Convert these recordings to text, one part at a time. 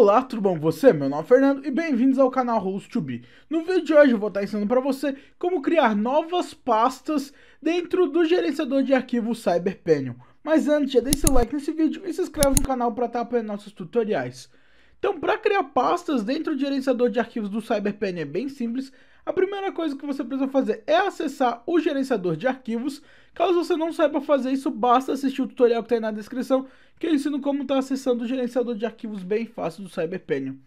Olá, tudo bom com você? Meu nome é Fernando e bem-vindos ao canal Host 2 b No vídeo de hoje eu vou estar ensinando para você como criar novas pastas dentro do gerenciador de arquivos CyberPanel. Mas antes, já deixa seu like nesse vídeo e se inscreve no canal para estar apoiando nossos tutoriais. Então, para criar pastas dentro do gerenciador de arquivos do CyberPen é bem simples. A primeira coisa que você precisa fazer é acessar o gerenciador de arquivos. Caso você não saiba fazer isso, basta assistir o tutorial que tem tá na descrição, que eu ensino como estar tá acessando o gerenciador de arquivos bem fácil do CyberPen.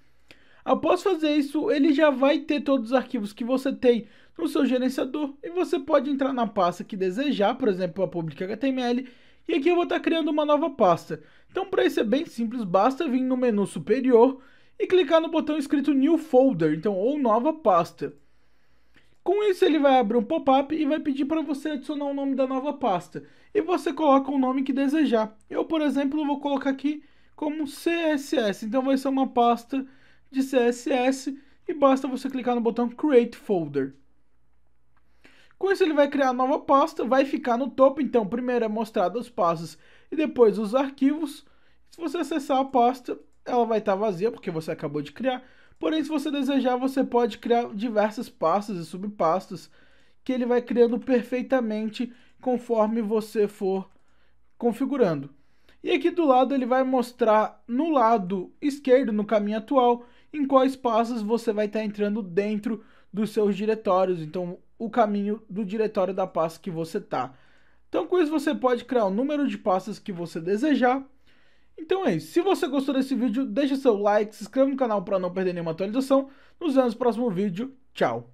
Após fazer isso, ele já vai ter todos os arquivos que você tem no seu gerenciador e você pode entrar na pasta que desejar, por exemplo, a pública HTML, e aqui eu vou estar tá criando uma nova pasta. Então para isso é bem simples, basta vir no menu superior e clicar no botão escrito New Folder, então ou Nova Pasta. Com isso ele vai abrir um pop-up e vai pedir para você adicionar o nome da nova pasta. E você coloca o nome que desejar. Eu, por exemplo, vou colocar aqui como CSS, então vai ser uma pasta de CSS e basta você clicar no botão Create Folder. Com isso ele vai criar nova pasta, vai ficar no topo, então primeiro é mostrado os passos e depois os arquivos. Se você acessar a pasta, ela vai estar tá vazia porque você acabou de criar. Porém, se você desejar, você pode criar diversas pastas e subpastas que ele vai criando perfeitamente conforme você for configurando. E aqui do lado ele vai mostrar no lado esquerdo, no caminho atual, em quais passos você vai estar tá entrando dentro dos seus diretórios. Então, o caminho do diretório da pasta que você está. Então, com isso, você pode criar o número de pastas que você desejar. Então é isso. Se você gostou desse vídeo, deixa seu like, se inscreva no canal para não perder nenhuma atualização. Nos vemos no próximo vídeo. Tchau!